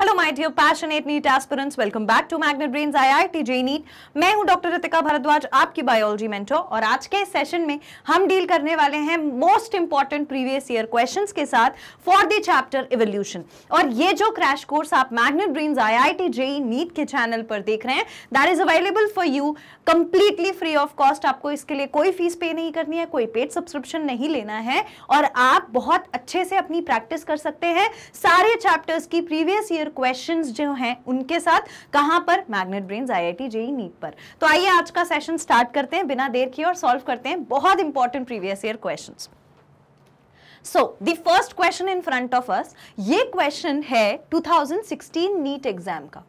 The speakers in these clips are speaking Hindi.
Hello my dear passionate NEET aspirants welcome back to Magnet Brains IIT JEE NEET मैं हूं डॉक्टर रितिका भारद्वाज आपकी बायोलॉजी मेंटर और आज के सेशन में हम डील करने वाले हैं most important previous year questions के साथ फॉर द चैप्टर इवोल्यूशन और ये जो क्रैश कोर्स आप Magnet Brains IIT JEE NEET के चैनल पर देख रहे हैं that is available for you completely free of cost आपको इसके लिए कोई फीस पे नहीं करनी है कोई पेड सब्सक्रिप्शन नहीं लेना है और आप बहुत अच्छे से अपनी प्रैक्टिस कर सकते हैं सारे चैप्टर्स की प्रीवियस ईयर फिर क्वेश्चन जो हैं उनके साथ कहाँ पर Magnet Brain I I T JEE NEET पर तो आइए आज का सेशन स्टार्ट करते हैं बिना देर किए और सॉल्व करते हैं बहुत important previous year question so the first question in front of us ये क्वेश्चन है 2016 नीट एग्जाम का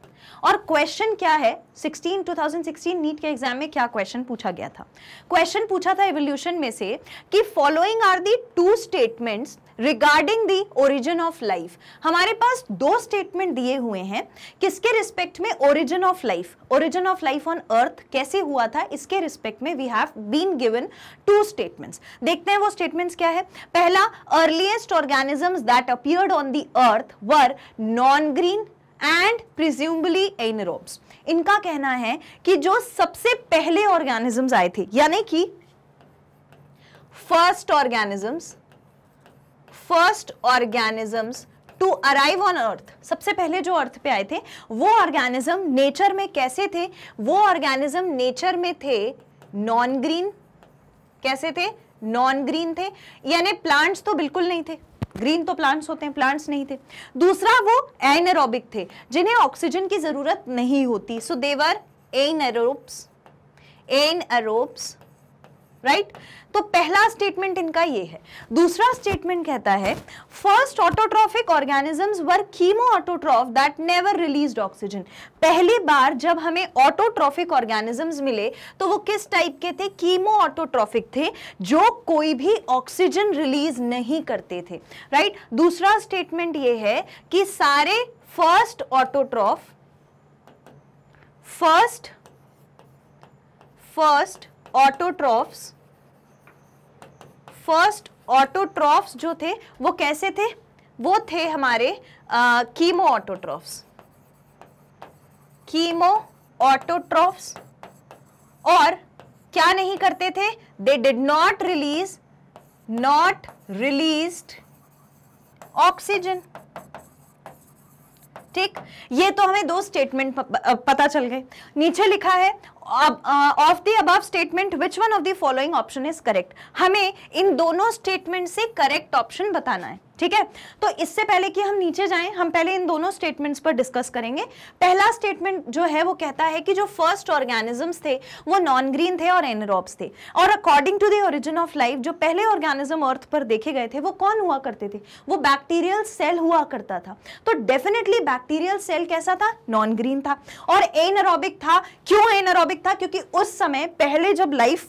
और क्वेश्चन क्या है 16 2016 नीट के एग्जाम में क्या क्वेश्चन पूछा गया था क्वेश्चन पूछा था एवोल्यूशन में से कि following are the two statements regarding the origin of life हमारे पास दो स्टेटमेंट दिए हुए हैं किसके रिस्पेक्ट में origin of life origin of life on earth कैसे हुआ था इसके रिस्पेक्ट में we have been given two statements देखते हैं वो स्टेटमेंट्स क्या है पहला earliest organisms that appeared on the earth were non green and presumably anaerobes इनका कहना है कि जो सबसे पहले ऑर्गेनिजम्स आए थे यानी कि first organisms first organisms to arrive on earth सबसे पहले जो अर्थ पे आए थे वो ऑर्गेनिज्म नेचर में कैसे थे वो ऑर्गेनिज्म नेचर में थे नॉन ग्रीन कैसे थे नॉन ग्रीन थे यानी प्लांट्स तो बिल्कुल नहीं थे ग्रीन तो प्लांट्स होते हैं प्लांट्स नहीं थे दूसरा वो एनरोबिक थे जिन्हें ऑक्सीजन की ज़रूरत नहीं होती so they were anaerobes anaerobes right तो पहला स्टेटमेंट इनका ये है दूसरा स्टेटमेंट कहता है first autotrophic organisms were chemo autotroph that never released oxygen पहली बार जब हमें ऑटोट्रॉफिक ऑर्गेनिजम्स मिले तो वो किस टाइप के थे कीमो ऑटोट्रॉफिक थे जो कोई भी ऑक्सीजन रिलीज नहीं करते थे राइट right? दूसरा स्टेटमेंट ये है कि सारे first autotroph first first autotrophs first autotrophs जो थे वो कैसे थे वो थे हमारे कीमो ऑटोट्रॉफ्स कीमो ऑटोट्रॉफ्स और क्या नहीं करते थे they did not release not released oxygen ठीक ये तो हमें दो स्टेटमेंट पता चल गए नीचे लिखा है of the above statement which one of the following option is correct हमें इन दोनों स्टेटमेंट से करेक्ट ऑप्शन बताना है ठीक है तो इससे पहले कि हम नीचे जाएं हम पहले इन दोनों स्टेटमेंट्स पर डिस्कस करेंगे पहला स्टेटमेंट जो है वो कहता है कि जो फर्स्ट ऑर्गेनिजम्स थे वो नॉन ग्रीन थे और एनरोब्स थे और according to the origin of life जो पहले ऑर्गेनिज्म अर्थ पर देखे गए थे वो कौन हुआ करते थे वो बैक्टीरियल सेल हुआ करता था तो डेफिनेटली बैक्टीरियल सेल कैसा था नॉन ग्रीन था और एनरोबिक था क्यों एनरोबिक साइंटिफिक था क्योंकि उस समय पहले जब लाइफ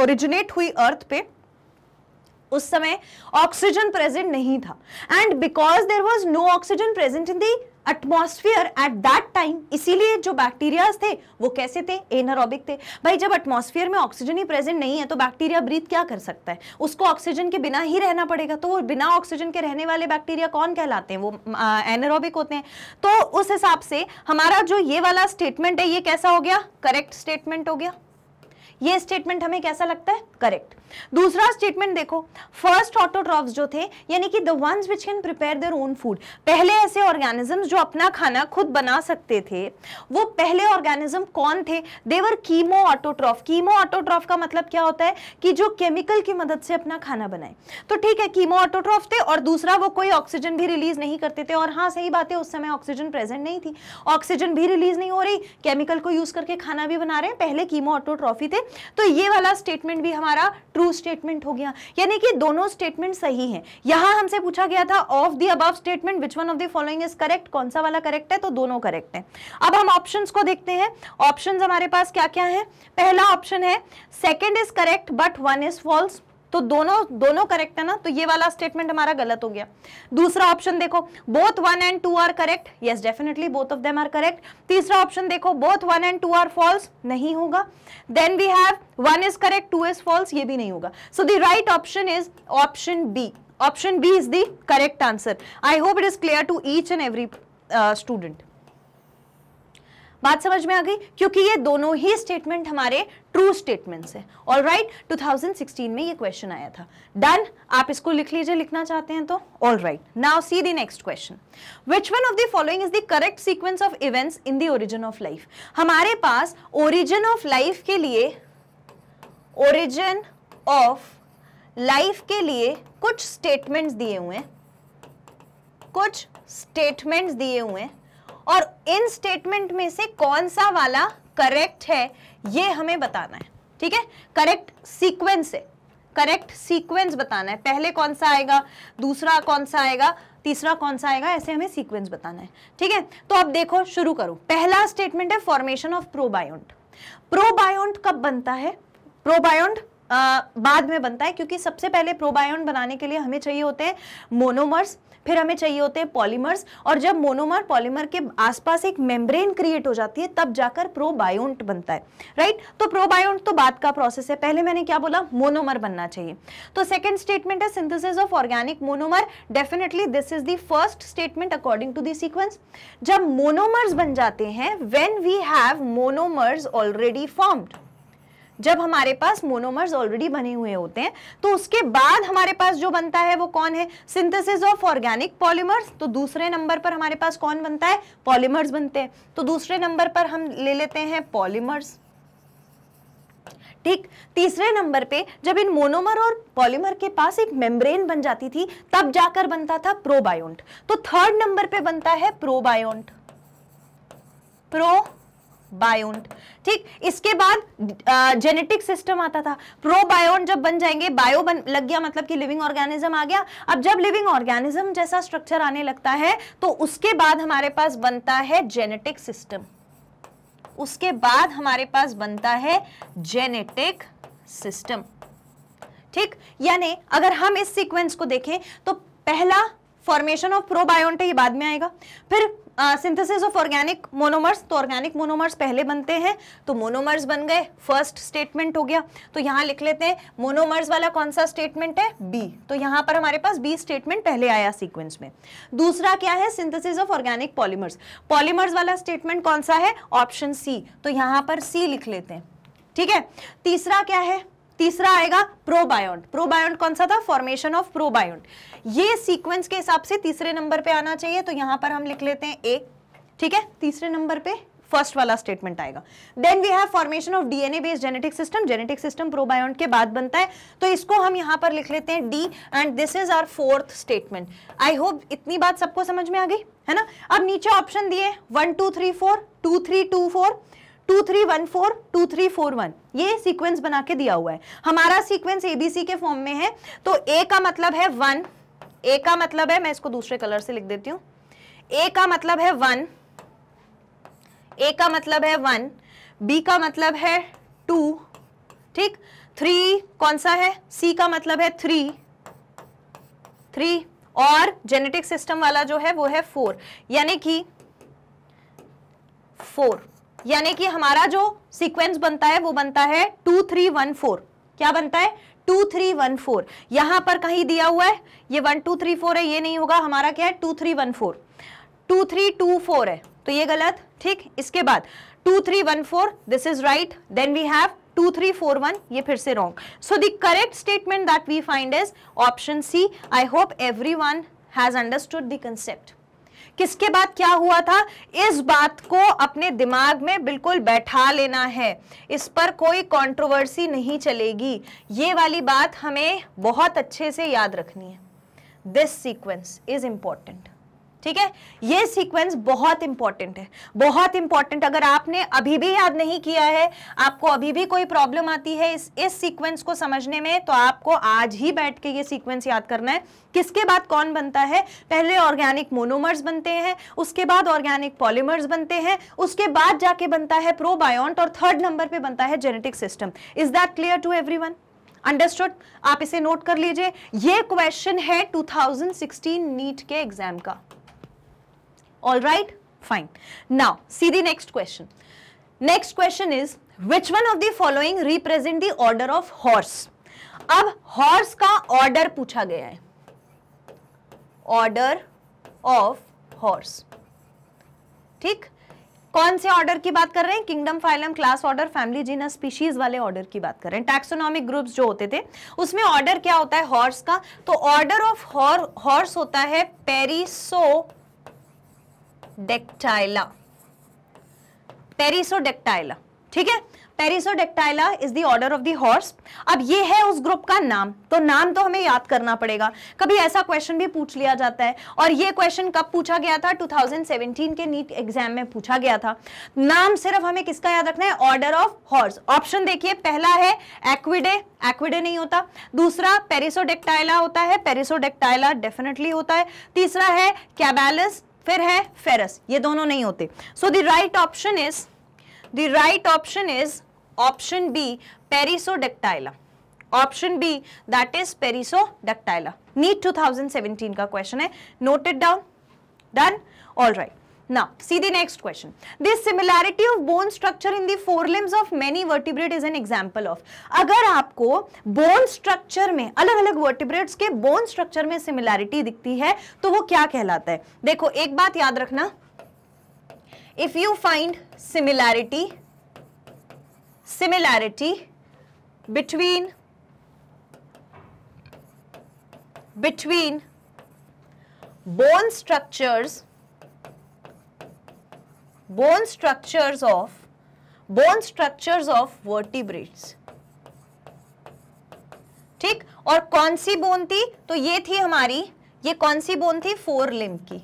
ओरिजिनेट हुई अर्थ पे उस समय ऑक्सीजन प्रेजेंट नहीं था and because there was no oxygen present in the atmosphere at that time इसीलिए जो बैक्टीरियाज थे वो कैसे थे एनरोबिक थे भाई जब एटमॉस्फेयर में ऑक्सीजन ही प्रेजेंट नहीं है तो बैक्टीरिया ब्रीथ क्या कर सकता है उसको ऑक्सीजन के बिना ही रहना पड़ेगा तो वो बिना ऑक्सीजन के रहने वाले बैक्टीरिया कौन कहलाते हैं वो एनरोबिक होते हैं तो उस हिसाब से हमारा जो ये वाला स्टेटमेंट है ये कैसा हो गया करेक्ट स्टेटमेंट हो गया ये स्टेटमेंट हमें कैसा लगता है करेक्ट दूसरा स्टेटमेंट देखो फर्स्ट ऑटोट्रॉफ्स जो थे यानी कि the ones which can prepare their own food पहले ऐसे ऑर्गेनिजम्स जो अपना खाना खुद बना सकते थे वो पहले ऑर्गेनिज्म कौन थे they were chemo autotroph chemo autotroph का मतलब क्या होता है कि जो केमिकल की मदद से अपना खाना बनाए तो ठीक है कीमो ऑटोट्रॉफ थे और दूसरा वो कोई ऑक्सीजन भी रिलीज नहीं करते थे और हाँ सही बात है उस समय ऑक्सीजन प्रेजेंट नहीं थी ऑक्सीजन भी रिलीज नहीं हो रही केमिकल को यूज करके खाना भी बना रहे हैं पहले कीमो ऑटोट्रॉफी थे तो ये वाला स्टेटमेंट भी हमारा ट्रू ट्रू स्टेटमेंट हो गया यानी कि दोनों स्टेटमेंट सही हैं यहां हमसे पूछा गया था of the above statement which one of the following is correct कौन सा वाला करेक्ट है तो दोनों करेक्ट है अब हम ऑप्शन को देखते हैं ऑप्शन हमारे पास क्या क्या है पहला ऑप्शन है second is correct but one is false तो दोनों दोनों करेक्ट है ना तो ये वाला स्टेटमेंट हमारा गलत हो गया दूसरा ऑप्शन देखो both one and two are correct yes definitely both of them are correct तीसरा ऑप्शन देखो both one and two are false नहीं होगा then we have one is correct two is false ये भी नहीं होगा so the right option is option B option B is the correct answer I hope it is clear to each and every student बात समझ में आ गई क्योंकि ये दोनों ही स्टेटमेंट हमारे ट्रू स्टेटमेंट्स हैं ऑल राइट 2016 में ये क्वेश्चन आया था डन आप इसको लिख लीजिए लिखना चाहते हैं तो all right now see the next question which one of the following is the correct sequence of events in the origin of life हमारे पास ओरिजिन ऑफ लाइफ के लिए ओरिजिन ऑफ लाइफ के लिए कुछ स्टेटमेंट्स दिए हुए हैं कुछ स्टेटमेंट्स दिए हुए हैं और इन स्टेटमेंट में से कौन सा वाला करेक्ट है ये हमें बताना है ठीक है करेक्ट सीक्वेंस है करेक्ट सीक्वेंस बताना है पहले कौन सा आएगा दूसरा कौन सा आएगा तीसरा कौन सा आएगा ऐसे हमें सीक्वेंस बताना है ठीक है तो अब देखो शुरू करो पहला स्टेटमेंट है फॉर्मेशन ऑफ प्रोबायोन्ट प्रोबायोन्ट कब बनता है प्रोबायोन्ट बाद में बनता है क्योंकि सबसे पहले प्रोबायोन्ट बनाने के लिए हमें चाहिए होते हैं मोनोमर्स फिर हमें चाहिए होते हैं पॉलीमर्स और जब मोनोमर पॉलीमर के आसपास एक मेम्ब्रेन क्रिएट हो जाती है तब जाकर प्रोबायोन्ट बनता है राइट तो प्रोबायोन्ट तो बाद का प्रोसेस है पहले मैंने क्या बोला मोनोमर बनना चाहिए तो सेकेंड स्टेटमेंट है synthesis of organic monomer definitely this is the first statement according to the sequence जब मोनोमर्स बन जाते हैं when we have monomers already formed जब हमारे पास मोनोमर्स ऑलरेडी बने हुए होते हैं तो उसके बाद हमारे पास जो बनता है वो कौन है सिंथेसिस ऑफ ऑर्गेनिक पॉलीमर्स तो दूसरे नंबर पर हमारे पास कौन बनता है पॉलीमर्स बनते हैं तो दूसरे नंबर पर हम ले लेते हैं पॉलीमर्स ठीक तीसरे नंबर पे जब इन मोनोमर और पॉलीमर के पास एक मेम्ब्रेन बन जाती थी तब जाकर बनता था प्रोबायोंट तो थर्ड नंबर पे बनता है प्रोबायोंट प्रो बायोन्ट ठीक इसके बाद जेनेटिक सिस्टम आता था प्रोबायोन्ट जब बन जाएंगे बायो बन लग गया मतलब कि लिविंग ऑर्गेनिज्म आ गया अब जब लिविंग ऑर्गेनिज्म जैसा स्ट्रक्चर आने लगता है तो उसके बाद हमारे पास बनता है जेनेटिक सिस्टम उसके बाद हमारे पास बनता है जेनेटिक सिस्टम ठीक यानी अगर हम इस सीक्वेंस को देखें तो पहला फॉर्मेशन ऑफ प्रोबायोन्ट ये बाद में आएगा फिर सिंथेसिस ऑफ ऑर्गेनिक मोनोमर्स तो ऑर्गेनिक मोनोमर्स पहले बनते हैं तो मोनोमर्स बन गए फर्स्ट स्टेटमेंट हो गया तो यहाँ लिख लेते हैं मोनोमर्स वाला कौन सा स्टेटमेंट है बी तो यहाँ पर हमारे पास बी स्टेटमेंट पहले आया सीक्वेंस में दूसरा क्या है synthesis of organic polymers polymers वाला स्टेटमेंट कौन सा है ऑप्शन सी तो यहाँ पर सी लिख लेते हैं ठीक है तीसरा क्या है तीसरा आएगा प्रोबायोट प्रोबायोट कौन सा था फॉर्मेशन ऑफ प्रोबायोट ये सीक्वेंस के हिसाब से तीसरे नंबर पे आना चाहिए तो यहां पर हम लिख लेते हैं ए ठीक है तीसरे नंबर पे फर्स्ट वाला स्टेटमेंट आएगा then we have formation of DNA based genetic system genetic system probiont के बाद बनता है तो इसको हम यहां पर लिख लेते हैं D and this is our fourth statement I hope इतनी बात सबको समझ में आ गई है ना अब नीचे ऑप्शन दिए one two three four two three two four two three one four two three four one ये सीक्वेंस बना के दिया हुआ है हमारा सीक्वेंस एबीसी के फॉर्म में है तो ए का मतलब है वन ए का मतलब है मैं इसको दूसरे कलर से लिख देती हूं ए का मतलब है वन ए का मतलब है वन बी का मतलब है टू ठीक थ्री कौन सा है सी का मतलब है थ्री थ्री और जेनेटिक सिस्टम वाला जो है वो है फोर यानी कि फोर यानी कि हमारा जो सीक्वेंस बनता है वो बनता है टू थ्री वन फोर क्या बनता है टू थ्री वन फोर यहां पर कहीं दिया हुआ है ये वन टू थ्री फोर है ये नहीं होगा हमारा क्या है two three one four two three two four है तो ये गलत ठीक इसके बाद two three one four this is right then we have two three four one ये फिर से wrong so the correct statement that we find is option C I hope everyone has understood the concept किसके बाद क्या हुआ था इस बात को अपने दिमाग में बिल्कुल बैठा लेना है इस पर कोई कंट्रोवर्सी नहीं चलेगी ये वाली बात हमें बहुत अच्छे से याद रखनी है दिस सीक्वेंस इज इम्पॉर्टेंट ठीक है ये सीक्वेंस बहुत इंपॉर्टेंट है बहुत इंपॉर्टेंट अगर आपने अभी भी याद नहीं किया है आपको अभी भी कोई प्रॉब्लम आती है इस इस सीक्वेंस को समझने में तो आपको आज ही बैठ के ये सीक्वेंस याद करना है किसके बाद कौन बनता है पहले ऑर्गेनिक मोनोमर्स बनते हैं उसके बाद ऑर्गेनिक पॉलीमर्स बनते हैं उसके बाद जाके बनता है प्रोबायोन्ट और थर्ड नंबर पर बनता है genetic system is that clear to every understood आप इसे नोट कर लीजिए ये क्वेश्चन है 2016 नीट के एग्जाम का all right fine now see the next question next question is which one of the following represent the order of horse अब हॉर्स का ऑर्डर पूछा गया है ऑर्डर ऑफ हॉर्स ठीक कौन से ऑर्डर की बात कर रहे हैं kingdom phylum class order family genus species वाले ऑर्डर की बात कर रहे हैं टैक्सोनॉमिक ग्रुप्स जो होते थे उसमें ऑर्डर क्या होता है हॉर्स का तो ऑर्डर ऑफ हॉर्स होता है पेरिसो डेक्टाइला पेरिसोडेक्टाइला ठीक है Perissodactyla is the order of the horse अब ये है उस ग्रुप का नाम तो नाम तो हमें याद करना पड़ेगा कभी ऐसा क्वेश्चन भी पूछ लिया जाता है और ये क्वेश्चन कब पूछा गया था 2017 के नीट एग्जाम में पूछा गया था नाम सिर्फ हमें किसका याद रखना है ऑर्डर ऑफ हॉर्स ऑप्शन देखिए पहला है एक्विडे एक्विडे नहीं होता दूसरा पेरिसोडेक्टाइला होता है पेरिसोडेक्टाइला डेफिनेटली होता है तीसरा है कैबेलस फिर है फेरस ये दोनों नहीं होते so the right option is the right option is option B Perissodactyla option B that is Perissodactyla NEET 2017 का क्वेश्चन है noted down done all right Now, see the next question. This similarity of bone structure in the forelimbs of many vertebrate is an example of. अगर आपको bone structure में अलग अलग vertebrates के bone structure में similarity दिखती है तो वो क्या कहलाता है देखो एक बात याद रखना If you find similarity, similarity between between bone structures bone structures of bone structures of vertebrates ठीक और कौन सी बोन थी तो ये थी हमारी ये कौन सी बोन थी फोर लिम्ब की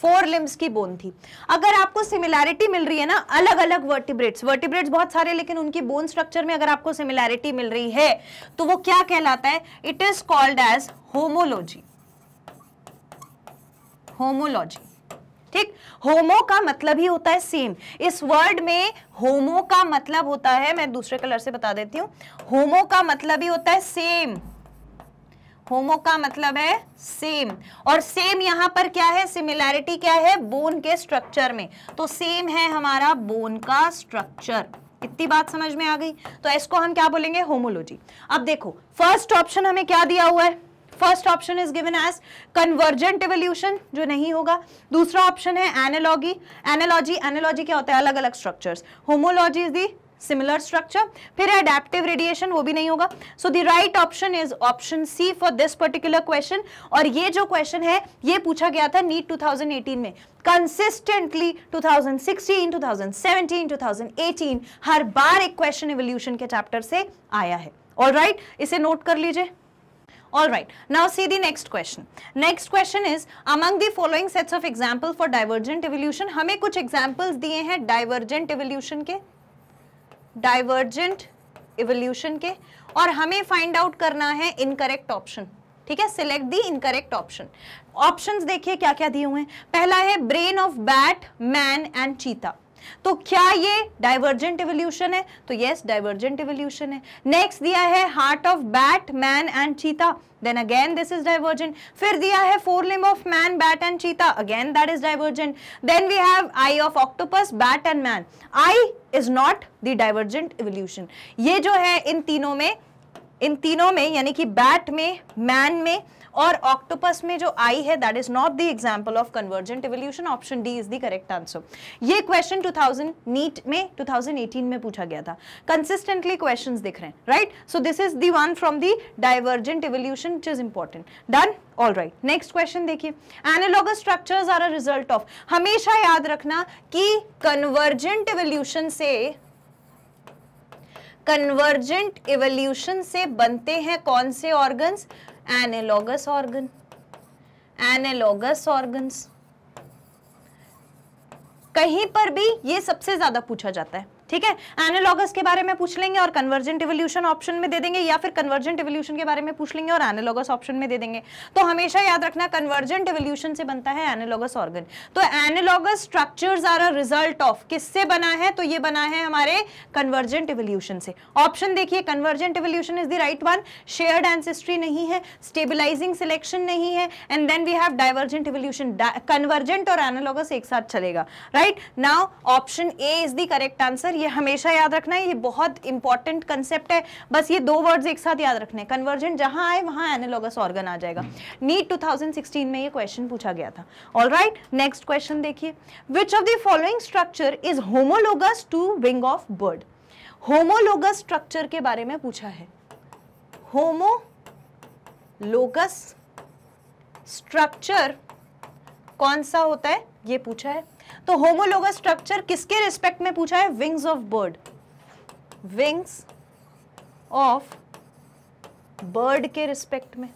फोर लिम्स की बोन थी अगर आपको सिमिलैरिटी मिल रही है ना अलग अलग वर्टिब्रेट्स वर्टिब्रेट्स बहुत सारे लेकिन उनकी बोन स्ट्रक्चर में अगर आपको सिमिलैरिटी मिल रही है तो वो क्या कहलाता है it is called as homology homology ठीक होमो का मतलब ही होता है सेम इस वर्ड में होमो का मतलब होता है मैं दूसरे कलर से बता देती हूं होमो का मतलब ही होता है सेम होमो का मतलब है सेम और सेम यहां पर क्या है सिमिलैरिटी क्या है बोन के स्ट्रक्चर में तो सेम है हमारा बोन का स्ट्रक्चर इतनी बात समझ में आ गई तो इसको हम क्या बोलेंगे होमोलॉजी अब देखो फर्स्ट ऑप्शन हमें क्या दिया हुआ है first option is given as convergent evolution जो नहीं होगा दूसरा ऑप्शन है एनालॉजी एनालॉजी एनालॉजी क्या होता है अलग अलग structures homology is the similar structure फिर एडेप्टिव रेडिएशन वो भी नहीं होगा so the right option is option C for this particular question और ये जो क्वेश्चन है ये पूछा गया था नीट 2018 में कंसिस्टेंटली 2016, 2017, 2018 हर बार एक क्वेश्चन एवोल्यूशन के चैप्टर से आया है ऑल राइट right? इसे नोट कर लीजिए All right. Now see the next question. Next question is among the following sets of example for divergent evolution हमें कुछ examples दिए हैं divergent evolution के divergent evolution के और हमें find out करना है incorrect option. ठीक है select the incorrect option options देखिए क्या क्या दिए हुए हैं पहला है brain of bat man and cheetah तो क्या ये डाइवर्जेंट इवोल्यूशन है तो यस डाइवर्जेंट इवोल्यूशन है नेक्स्ट दिया है heart of bat man and cheetah then again this is divergent फिर दिया है forelimb of man bat and cheetah again that is divergent then we have eye of octopus bat and man eye is not the divergent evolution ये जो है इन तीनों में इन तीनों में यानी कि बैट में मैन में और ऑक्टोपस में जो आई है that is not the example of convergent evolution option D is the correct answer ये क्वेश्चन 2000 नीट में 2018 में पूछा गया था कंसिस्टेंटली क्वेश्चंस दिख रहे हैं right so this is the one from the divergent evolution which is important done all right next question देखिए analogous structures are a result of हमेशा याद रखना कि कन्वर्जेंट एवोल्यूशन से कन्वर्जेंट इवोल्यूशन से बनते हैं कौन से organs analogous organ analogous organs कहीं पर भी ये सबसे ज्यादा पूछा जाता है ठीक है एनालॉगस के बारे में पूछ लेंगे और कन्वर्जेंट इवोल्यूशन ऑप्शन में दे देंगे या फिर कन्वर्जेंट इवोल्यूशन के बारे में पूछ लेंगे और एनालॉगस ऑप्शन में दे देंगे तो हमेशा याद रखना कन्वर्जेंट इवोल्यूशन से बनता है एनालॉगस ऑर्गन तो analogous structure are a result of किससे बना है तो ये बना है हमारे कन्वर्जेंट इवोल्यूशन से ऑप्शन देखिए convergent evolution is the right one shared ancestry नहीं है स्टेबिलाईजिंग सिलेक्शन नहीं है and then we have divergent evolution convergent और एनालॉगस एक साथ चलेगा right now option A is the correct answer ये हमेशा याद रखना है ये बहुत इंपॉर्टेंट कंसेप्ट है बस ये दो वर्ड्स एक साथ याद रखने कन्वर्जेंट जहां आए वहां एनालॉगस ऑर्गन आ जाएगा नीट 2016 में ये क्वेश्चन पूछा गया था ऑल राइट नेक्स्ट क्वेश्चन देखिए which of the following structure is homologous to wing of bird homologous structure के बारे में पूछा है होमोलोगस स्ट्रक्चर कौन सा होता है ये पूछा है तो होमोलोग स्ट्रक्चर किसके रिस्पेक्ट में पूछा है wings of bird wings of bird के रिस्पेक्ट में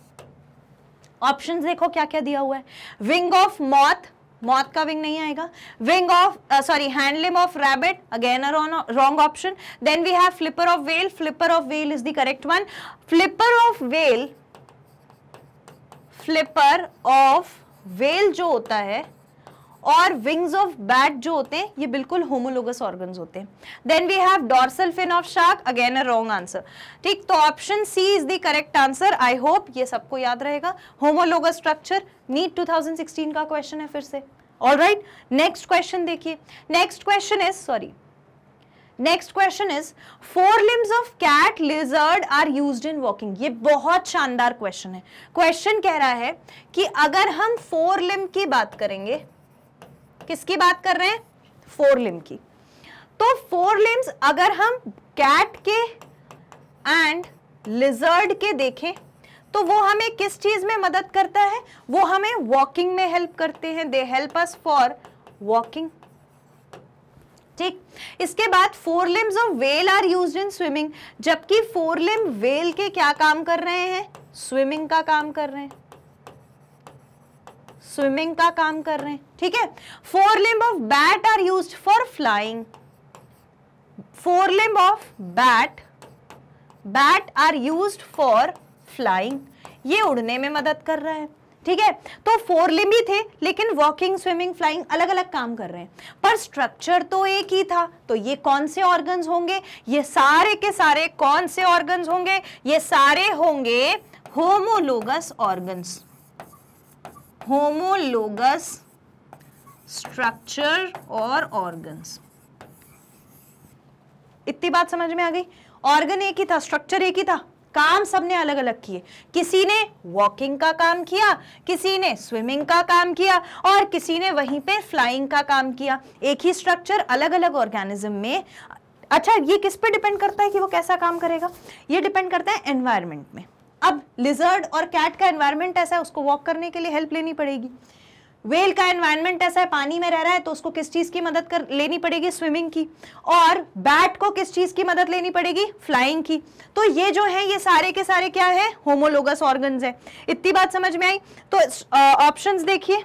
ऑप्शंस देखो क्या क्या दिया हुआ है विंग ऑफ मॉथ मौत का विंग नहीं आएगा wing of sorry hindlimb of rabbit again a wrong option then we have flipper of whale flipper of whale is the correct one flipper of whale flipper of whale जो होता है और विंग्स ऑफ बैट जो होते हैं ये बिल्कुल होमोलोगस ऑर्गन होते हैं then we have dorsal fin of shark again a wrong answer ठीक तो option C is the correct answer I hope ये सबको याद रहेगा होमोलोगस स्ट्रक्चर नीट 2016 का क्वेश्चन है फिर से ऑल राइट नेक्स्ट क्वेश्चन देखिए next question is sorry next question is four limbs of cat lizard are use in walking ये बहुत शानदार क्वेश्चन है क्वेश्चन कह रहा है कि अगर हम फोर लिम की बात करेंगे किसकी बात कर रहे हैं फोर लिम की तो फोर लिम्स अगर हम कैट के एंड लिजर्ड के देखें तो वो हमें किस चीज में मदद करता है वो हमें वॉकिंग में हेल्प करते हैं they help us for walking ठीक इसके बाद four limbs of whale are use in swimming जबकि फोर लिम वेल के क्या काम कर रहे हैं स्विमिंग का काम कर रहे हैं स्विमिंग का काम कर रहे हैं ठीक है four limb of bat are use for flying four limb of bat bat are use for flying ये उड़ने में मदद कर रहा है ठीक है तो फोर लिम्ब ही थे लेकिन वॉकिंग स्विमिंग फ्लाइंग अलग अलग काम कर रहे हैं पर स्ट्रक्चर तो एक ही था तो ये कौन से ऑर्गन्स होंगे ये सारे के सारे कौन से ऑर्गन्स होंगे ये सारे होंगे होमोलोगस ऑर्गन्स होमोलोगस स्ट्रक्चर और ऑर्गन्स इतनी बात समझ में आ गई ऑर्गन एक ही था स्ट्रक्चर एक ही था काम सबने अलग अलग किए किसी ने वॉकिंग का काम किया किसी ने स्विमिंग का काम किया और किसी ने वहीं पे फ्लाइंग का काम किया एक ही स्ट्रक्चर अलग अलग ऑर्गेनिज्म में अच्छा ये किस पे डिपेंड करता है कि वो कैसा काम करेगा ये डिपेंड करता है एनवायरमेंट में अब लिजर्ड और कैट का एनवायरनमेंट ऐसा है उसको वॉक करने के लिए हेल्प लेनी पड़ेगी वेल का एनवायरनमेंट ऐसा है पानी में रह रहा है तो उसको किस चीज़ की मदद कर लेनी पड़ेगी स्विमिंग की और बैट को किस चीज़ की मदद लेनी पड़ेगी फ्लाइंग की तो ये जो है ये सारे के सारे क्या है होमोलोगस ऑर्गन्स है इतनी बात समझ में आई तो ऑप्शंस uh, देखिए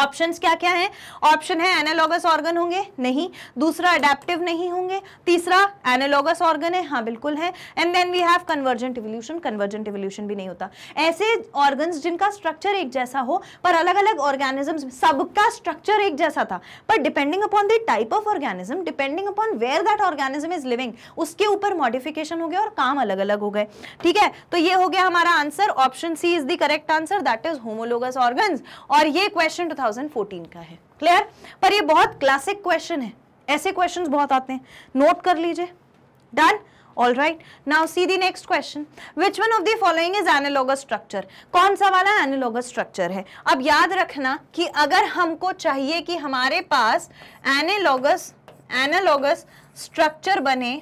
ऑप्शंस क्या क्या हैं ऑप्शन है एनालॉगस ऑर्गन होंगे नहीं दूसरा अडेप्टिव नहीं होंगे तीसरा एनालॉगस ऑर्गन है हाँ बिल्कुल है and then we have convergent evolution convergent evolution भी नहीं होता ऐसे ऑर्गन्स जिनका स्ट्रक्चर एक जैसा हो पर अलग अलग ऑर्गेनिज्म सबका स्ट्रक्चर एक जैसा था पर depending upon the type of organism depending upon where that organism is living उसके ऊपर मॉडिफिकेशन हो गया और काम अलग अलग हो गए ठीक है तो ये हो गया हमारा answer option C is the correct answer that is homologous organ और ये क्वेश्चन 2014 का है क्लियर पर ये बहुत क्लासिक क्वेश्चन है ऐसे क्वेश्चंस बहुत आते हैं नोट कर लीजिए done all right now see the next question which one of the following is analogous structure कौन सा वाला एनालॉगस स्ट्रक्चर है अब याद रखना कि अगर हमको चाहिए कि हमारे पास एनालॉगस एनालॉगस स्ट्रक्चर बने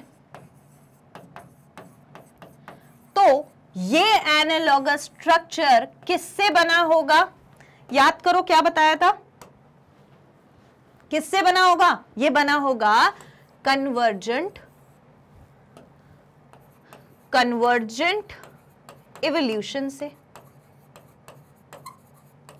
तो ये एनालॉगस स्ट्रक्चर किससे बना होगा याद करो क्या बताया था किससे बना होगा ये बना होगा कन्वर्जेंट कन्वर्जेंट इवोल्यूशन से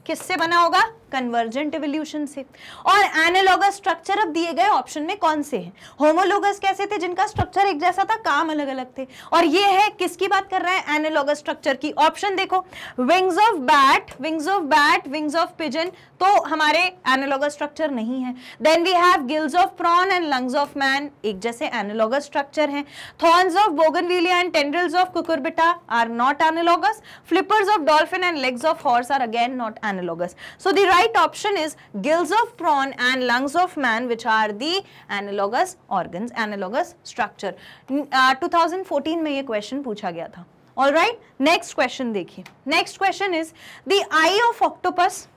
किससे बना होगा कन्वर्जेंट एवोल्यूशन से और एनालॉगस स्ट्रक्चर अब दिए गए ऑप्शन में कौन से हैं होमोलोगस कैसे थे जिनका स्ट्रक्चर एक जैसा था काम अलग अलग थे और ये है किसकी बात कर रहा है एनालॉगस स्ट्रक्चर की ऑप्शन देखो wings of bat wings of bat wings of pigeon तो हमारे एनालॉगस स्ट्रक्चर नहीं है then we have gills of prawn and lungs of man एक जैसे एनालॉगस स्ट्रक्चर हैं thorns of bougainvillea and tendrils of cucurbita are not analogous flippers of dolphin and legs of horse are again not analogous so the right option is gills of prawn and lungs of man which are the analogous organs, analogous structure. Uh, 2014 में ये question पूछा गया था. All right. Next question देखिए. Next question is the eye of octopus.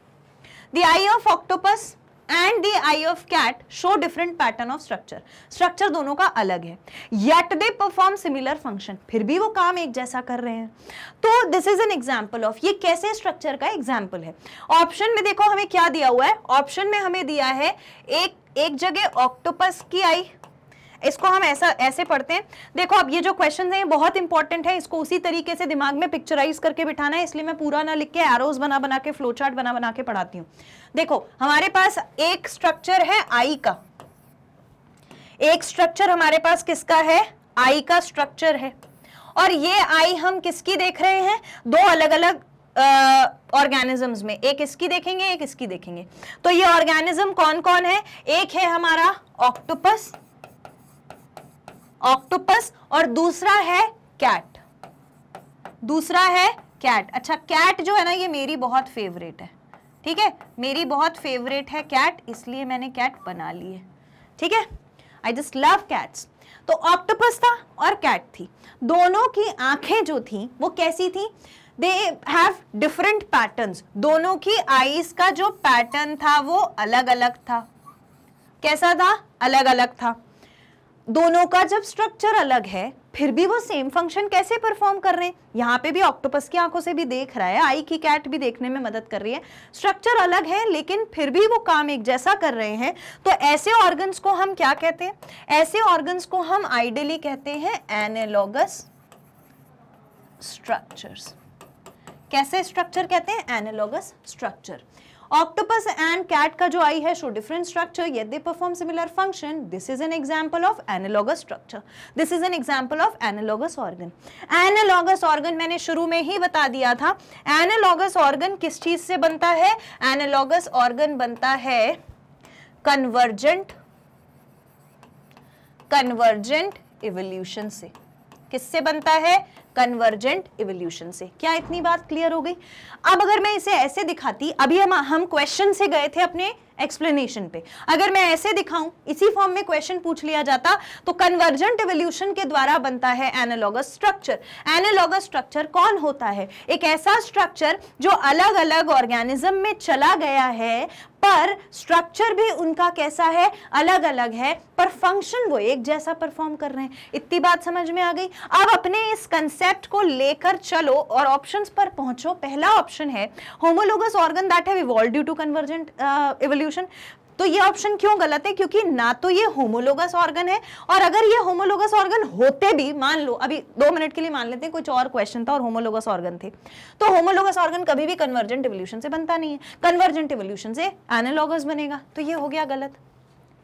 The eye of octopus and the eye of cat show different pattern of structure structure दोनों का अलग है yet they perform similar function फिर भी वो काम एक जैसा कर रहे हैं तो this is an example of ये कैसे स्ट्रक्चर का एग्जाम्पल है ऑप्शन में देखो हमें क्या दिया हुआ है ऑप्शन में हमें दिया है एक एक जगह ऑक्टोपस की आई इसको हम ऐसा ऐसे पढ़ते हैं देखो अब ये जो क्वेश्चन है बहुत इंपॉर्टेंट है इसको उसी तरीके से दिमाग में पिक्चराइज करके बिठाना है इसलिए मैं पूरा ना लिख के एरोज बना बना के फ्लो चार्ट बना बना के पढ़ाती हूँ देखो हमारे पास एक स्ट्रक्चर है आई का एक स्ट्रक्चर हमारे पास किसका है आई का स्ट्रक्चर है और ये आई हम किसकी देख रहे हैं दो अलग अलग ऑर्गेनिजम्स में एक इसकी देखेंगे एक इसकी देखेंगे तो ये ऑर्गेनिज्म कौन कौन है एक है हमारा ऑक्टोपस ऑक्टोपस और दूसरा है कैट दूसरा है कैट अच्छा कैट जो है ना ये मेरी बहुत फेवरेट है ठीक है मेरी बहुत फेवरेट है कैट इसलिए मैंने कैट बना ली है ठीक है आई जस्ट लव कैट्स तो ऑक्टोपस था और कैट थी दोनों की आंखें जो थी वो कैसी थी दे हैव डिफरेंट पैटर्न दोनों की आईज का जो पैटर्न था वो अलग अलग था कैसा था अलग अलग था दोनों का जब स्ट्रक्चर अलग है फिर भी वो सेम फंक्शन कैसे परफॉर्म कर रहे हैं यहाँ पे भी ऑक्टोपस की आंखों से भी देख रहा है आई की कैट भी देखने में मदद कर रही है स्ट्रक्चर अलग है लेकिन फिर भी वो काम एक जैसा कर रहे हैं तो ऐसे ऑर्गन्स को हम क्या कहते हैं ऐसे ऑर्गन्स को हम आइडियली कहते हैं एनालॉगस स्ट्रक्चर्स कैसे स्ट्रक्चर कहते हैं analogous structure octopus and cat का जो आई है show different structure yet they perform similar function this is an example of analogous structure this is an example of analogous organ analogous organ मैंने शुरू में ही बता दिया था एनालॉगस ऑर्गन किस चीज से बनता है एनालॉगस ऑर्गन बनता है कन्वर्जेंट कन्वर्जेंट इवोल्यूशन से किससे बनता है कन्वर्जेंट इवोल्यूशन से क्या इतनी बात क्लियर हो गई अब अगर मैं इसे ऐसे दिखाती अभी हम हम क्वेश्चन से गए थे अपने एक्सप्लेनेशन पे अगर मैं ऐसे दिखाऊं इसी फॉर्म में क्वेश्चन पूछ लिया जाता तो कन्वर्जेंट इवोल्यूशन के द्वारा बनता है एनालॉगस स्ट्रक्चर एनालॉगस स्ट्रक्चर कौन होता है एक ऐसा स्ट्रक्चर जो अलग अलग ऑर्गेनिज्म में चला गया है पर स्ट्रक्चर भी उनका कैसा है अलग अलग है पर फंक्शन वो एक जैसा परफॉर्म कर रहे हैं इतनी बात समझ में आ गई अब अपने इस कंसेप्ट को लेकर चलो और ऑप्शंस पर पहुंचो पहला ऑप्शन है होमोलोगस ऑर्गन दैट है इवॉल्व ड्यू टू कन्वर्जेंट तो ये ऑप्शन क्यों गलत है क्योंकि ना तो ये होमोलोगस ऑर्गन है और अगर ये होमोलोगस ऑर्गन होते भी मान लो अभी दो मिनट के लिए मान लेते हैं कुछ और क्वेश्चन था और होमोलोगस ऑर्गन थे तो होमोलोगस ऑर्गन कभी भी कन्वर्जेंट इवोल्यूशन से बनता नहीं है कन्वर्जेंट इवोल्यूशन से एनोलोगस बनेगा तो ये हो गया गलत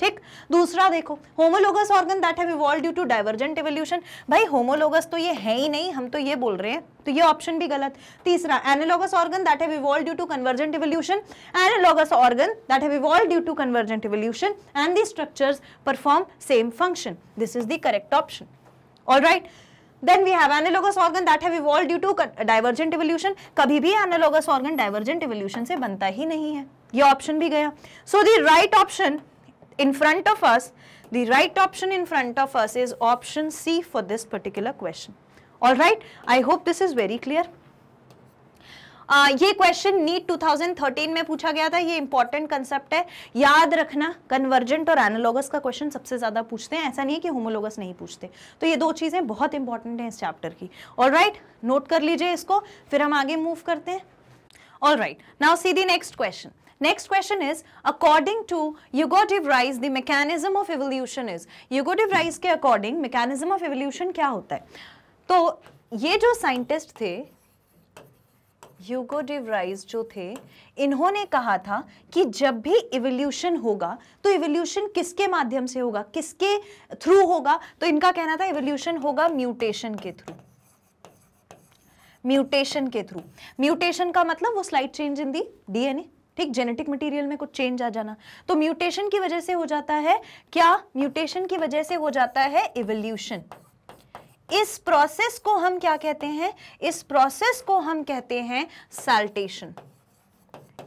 ठीक दूसरा देखो homologous organ that have evolve due to divergent evolution भाई होमोलोगस तो ये है ही नहीं हम तो ये बोल रहे हैं तो ये ऑप्शन भी गलत तीसरा analogous organ that have evolve due to convergent evolution analogous organ that have evolve due to convergent evolution and the structures perform same function this is the correct option all right then we have analogous organ that have evolve due to divergent evolution कभी भी एनालॉगस ऑर्गन डाइवर्जेंट एवोल्यूशन से बनता ही नहीं है ये ऑप्शन भी गया so the right option in front of us, the right option in front of us is option C for this particular question. right I hope this is very clear. Uh, ये क्वेश्चन नीट 2013 में पूछा गया था ये इंपॉर्टेंट कंसेप्ट है याद रखना कन्वर्जेंट और एनालॉगस का क्वेश्चन सबसे ज़्यादा पूछते हैं ऐसा नहीं है कि होमोलोगस नहीं पूछते तो ये दो चीज़ें बहुत इंपॉर्टेंट हैं इस चैप्टर की ऑल राइट नोट कर लीजिए इसको फिर हम आगे मूव करते हैं all right now see the next question Next question is, according to Hugo de Vries, the mechanism of evolution is. Hugo के according mechanism of evolution क्या होता है तो ये जो साइंटिस्ट थे ह्यूगो राइज जो थे इन्होंने कहा था कि जब भी इवोल्यूशन होगा तो इवोल्यूशन किसके माध्यम से होगा किसके थ्रू होगा तो इनका कहना था इवोल्यूशन होगा म्यूटेशन के थ्रू म्यूटेशन के थ्रू म्यूटेशन का मतलब वो slight change in the DNA ठीक जेनेटिक मटेरियल में कुछ चेंज आ जाना तो म्यूटेशन की वजह से हो जाता है क्या म्यूटेशन की वजह से हो जाता है इवोल्यूशन इस प्रोसेस को हम क्या कहते हैं इस प्रोसेस को हम कहते हैं सैल्टेशन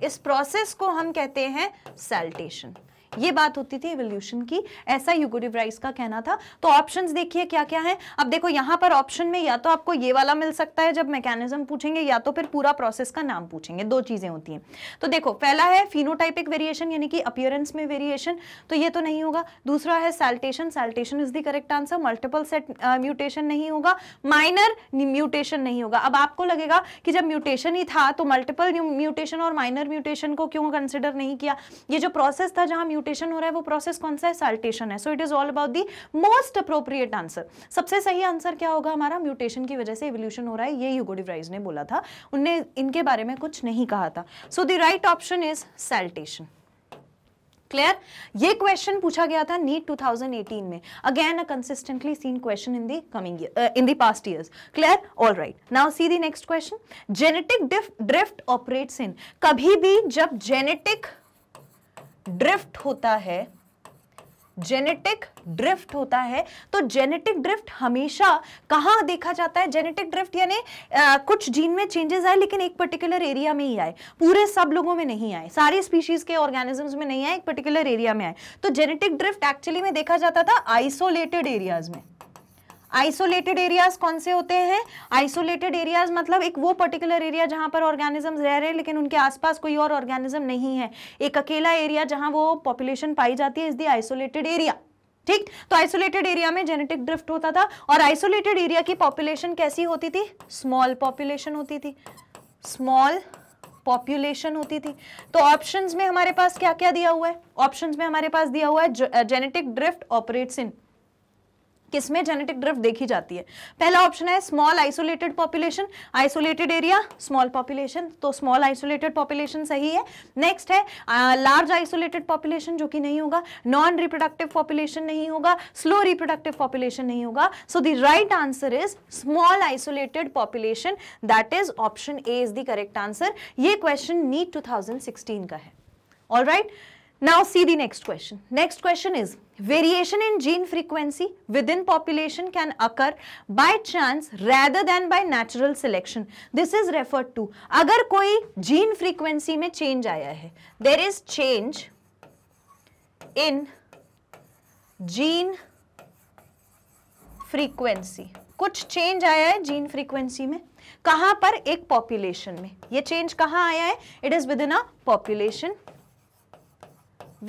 इस प्रोसेस को हम कहते हैं सैल्टेशन ये बात होती थी एवोल्यूशन की ऐसा यूगोडिव राइस का कहना था तो ऑप्शंस देखिए क्या क्या है अब देखो यहाँ पर ऑप्शन में या तो आपको ये वाला मिल सकता है जब मैकेनिज्म पूछेंगे या तो फिर पूरा प्रोसेस का नाम पूछेंगे दो चीज़ें होती हैं तो देखो पहला है फिनोटाइपिक वेरिएशन यानी कि अपियरेंस में वेरिएशन तो ये तो नहीं होगा दूसरा है saltation saltation is the correct answer multiple set mutation नहीं होगा माइनर म्यूटेशन नहीं होगा अब आपको लगेगा कि जब म्यूटेशन ही था तो मल्टीपल म्यूटेशन और माइनर म्यूटेशन को क्यों कंसिडर नहीं किया ये जो प्रोसेस था जहाँ म्यूटेशन हो रहा है वो प्रोसेस कौन सा है साल्टेशन है so it is all about the most appropriate answer सबसे सही आंसर क्या होगा हमारा म्यूटेशन की वजह से इवोल्यूशन हो रहा है ये यूगोडिवराइज ने बोला था उनने इनके बारे में कुछ नहीं कहा था so the right option is saltation clear ये क्वेश्चन पूछा गया था नीट 2018 में again a consistently seen question in the coming in the past years clear all right now see the next question genetic drift operates in कभी भी जब जेनेटिक ड्रिफ्ट होता है जेनेटिक ड्रिफ्ट होता है तो जेनेटिक ड्रिफ्ट हमेशा कहाँ देखा जाता है जेनेटिक ड्रिफ्ट यानी कुछ जीन में चेंजेस आए लेकिन एक पर्टिकुलर एरिया में ही आए पूरे सब लोगों में नहीं आए सारी स्पीशीज के ऑर्गेनिजम्स में नहीं आए एक पर्टिकुलर एरिया में आए तो जेनेटिक ड्रिफ्ट एक्चुअली में देखा जाता था आइसोलेटेड एरियाज में आइसोलेटेड एरियाज कौन से होते हैं आइसोलेटेड एरियाज मतलब एक वो पर्टिकुलर एरिया जहां पर ऑर्गेनिजम्स रह रहे हैं लेकिन उनके आसपास कोई और ऑर्गेनिज्म नहीं है एक अकेला एरिया जहाँ वो पॉपुलेशन पाई जाती है इज दी आइसोलेटेड एरिया ठीक तो आइसोलेटेड एरिया में जेनेटिक ड्रिफ्ट होता था और आइसोलेटेड एरिया की पॉपुलेशन कैसी होती थी स्मॉल पॉपुलेशन होती थी स्मॉल पॉपुलेशन होती थी तो ऑप्शंस में हमारे पास क्या क्या दिया हुआ है ऑप्शंस में हमारे पास दिया हुआ है जेनेटिक ड्रिफ्ट ऑपरेट्स इन किसमें जेनेटिक ड्रिफ्ट देखी जाती है पहला ऑप्शन है small isolated population isolated area small population तो स्मॉल आइसोलेटेड पॉपुलेशन सही है नेक्स्ट है लार्ज आइसोलेटेड पॉपुलेशन जो कि नहीं होगा नॉन रिप्रोडक्टिव पॉपुलेशन नहीं होगा स्लो रिप्रोडक्टिव पॉपुलेशन नहीं होगा so the right answer is small isolated population that is option A is the correct answer ये क्वेश्चन नीट टू का है all right right? Now see the next question. Next question is variation in gene frequency within population can occur by chance rather than by natural selection. This is referred to अगर कोई gene frequency में change आया है there is change in gene frequency. कुछ change आया है gene frequency में कहाँ पर एक population में ये change कहाँ आया है It is within a population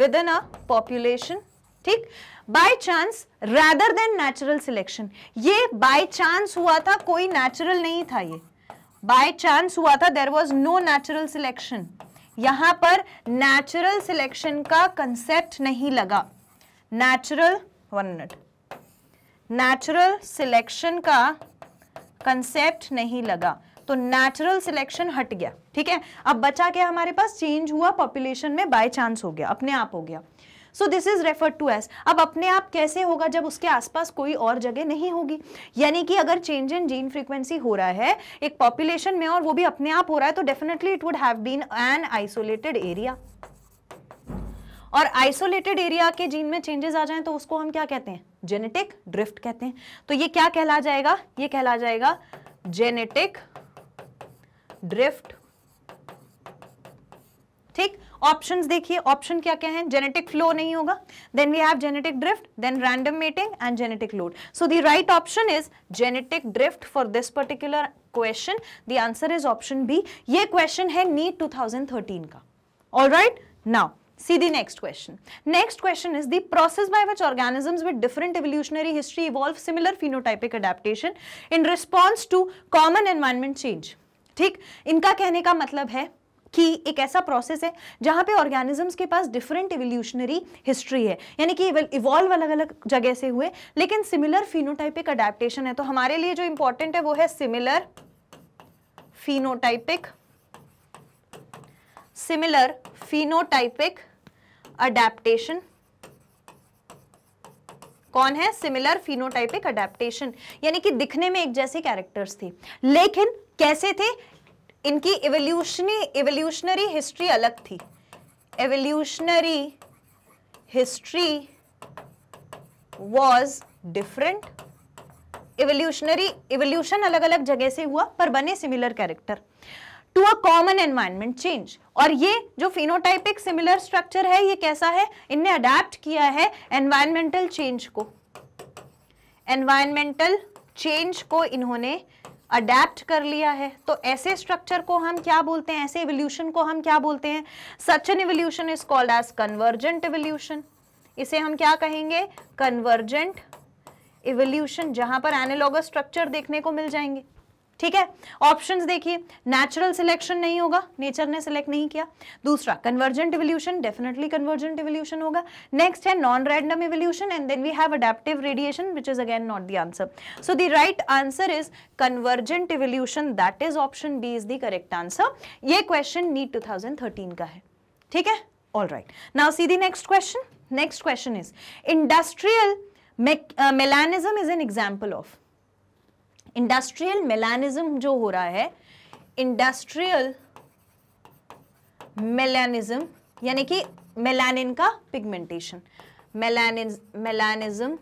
within a population ठीक by chance rather than natural selection ये बाय चांस हुआ था कोई नेचुरल नहीं था ये बाय चांस हुआ था there was no natural selection यहां पर नेचुरल सिलेक्शन का कंसेप्ट नहीं लगा natural one minute natural selection का कंसेप्ट नहीं लगा तो नेचुरल सिलेक्शन हट गया ठीक है अब बचा क्या हमारे पास चेंज हुआ पॉपुलेशन में बाय चांस हो गया अपने आप हो गया so this is referred to as अब अपने आप कैसे होगा जब उसके आसपास कोई और जगह नहीं होगी यानी कि अगर चेंज इन जीन फ्रीक्वेंसी हो रहा है एक पॉपुलेशन में और वो भी अपने आप हो रहा है तो definitely it would have been an isolated area और आइसोलेटेड एरिया के जीन में चेंजेस आ जाएं तो उसको हम क्या कहते हैं जेनेटिक ड्रिफ्ट कहते हैं तो ये क्या कहला जाएगा ये कहला जाएगा जेनेटिक ड्रिफ्ट ठीक ऑप्शन देखिए ऑप्शन क्या क्या है जेनेटिक फ्लो नहीं होगा then we have genetic drift then random mating and genetic load so the right option is genetic drift for this particular question the answer is option B ये क्वेश्चन है नीट 2013 का all right now see the next question next question is the process by which organisms with different evolutionary history evolve similar phenotypic adaptation in response to common environment change ठीक इनका कहने का मतलब है कि एक ऐसा प्रोसेस है जहाँ पे ऑर्गेनिजम्स के पास डिफरेंट इवोल्यूशनरी हिस्ट्री है यानी कि इवॉल्व अलग अलग जगह से हुए लेकिन सिमिलर फिनोटाइपिक अडेप्टेशन है तो हमारे लिए जो इंपॉर्टेंट है वो है similar phenotypic similar phenotypic adaptation कौन है सिमिलर फिनोटाइपिक अडेप्टेशन यानी कि दिखने में एक जैसे कैरेक्टर्स थी लेकिन कैसे थे इनकी एवोल्यूशनी एवोल्यूशनरी हिस्ट्री अलग थी evolutionary history was different evolutionary evolution अलग अलग जगह से हुआ पर बने similar character to a common environment change और ये जो फिनोटाइपिक सिमिलर स्ट्रक्चर है ये कैसा है इनने अडेप्ट किया है एनवायरमेंटल चेंज को एनवायरमेंटल चेंज को इन्होंने अडेप्ट कर लिया है तो ऐसे स्ट्रक्चर को हम क्या बोलते हैं ऐसे इवोल्यूशन को हम क्या बोलते हैं such an evolution is called as convergent evolution इसे हम क्या कहेंगे कन्वर्जेंट इवोल्यूशन जहां पर एनालॉगस स्ट्रक्चर देखने को मिल जाएंगे ठीक है ऑप्शंस देखिए नेचुरल सिलेक्शन नहीं होगा नेचर ने सिलेक्ट नहीं किया दूसरा convergent evolution definitely convergent evolution होगा नेक्स्ट है non random evolution and then we have adaptive radiation which is again not the answer so the right answer is convergent evolution that is option B is the correct answer ये क्वेश्चन नीट 2013 का है ठीक है all right now see the next question next question is industrial melanism is an example of industrial melanism जो हो रहा है इंडस्ट्रियल मेलानिज्म यानी कि मेलानिन का pigmentation melanism melanism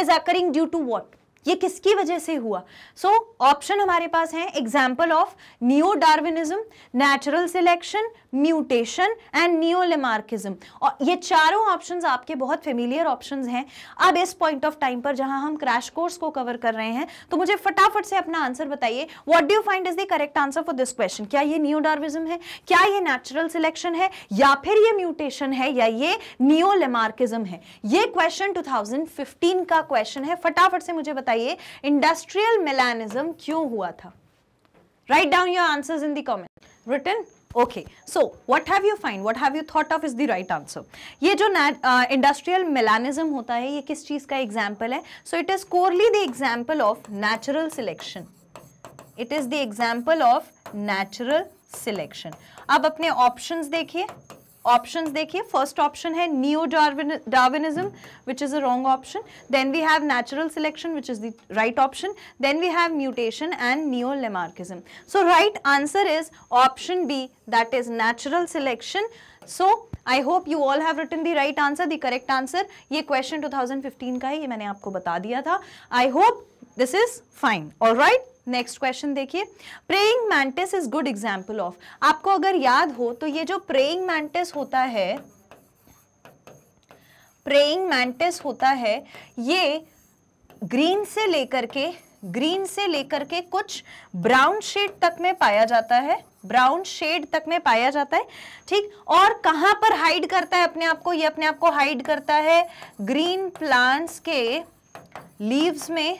is occurring due to what ये किसकी वजह से हुआ सो so, ऑप्शन हमारे पास हैं example of new Darwinism natural selection mutation and neo Lamarckism और ये चारों ऑप्शंस आपके बहुत फेमिलियर ऑप्शंस हैं अब इस पॉइंट ऑफ टाइम पर जहां हम क्रैश कोर्स को कवर कर रहे हैं तो मुझे फटाफट से अपना आंसर बताइए what do you find is the correct answer for this question क्या ये न्यू डार्विज्म है क्या ये नेचुरल सिलेक्शन है या फिर ये म्यूटेशन है या ये नियो लेमार्किज्म है ये क्वेश्चन टू का क्वेश्चन है फटाफट से मुझे बताइए बताइए इंडस्ट्रियल मिलानिज्म क्यों हुआ था write down your answers in the comment return okay so what have you find what have you thought of is the right answer ये जो इंडस्ट्रियल मेलानिज्म uh, होता है ये किस चीज़ का एग्जाम्पल है so it is clearly the example of natural selection it is the example of natural selection अब अपने ऑप्शंस देखिए ऑप्शंस देखिए फर्स्ट ऑप्शन है neo Darwinism which is a wrong option then we have natural selection which is the right option then we have mutation and neo Lamarckism so right answer is option B that is natural selection so I hope you all have written the right answer the correct answer ये क्वेश्चन 2015 का है ये मैंने आपको बता दिया था I hope this is fine all right next question देखिए praying mantis is good example of आपको अगर याद हो तो ये जो प्रेइंग मैंटिस होता है प्रेइंग मैंटिस होता है ये ग्रीन से लेकर के ग्रीन से लेकर के कुछ ब्राउन शेड तक में पाया जाता है ब्राउन शेड तक में पाया जाता है ठीक और कहां पर हाइड करता है अपने आप को ये अपने आप को हाइड करता है ग्रीन प्लांट्स के लीव्स में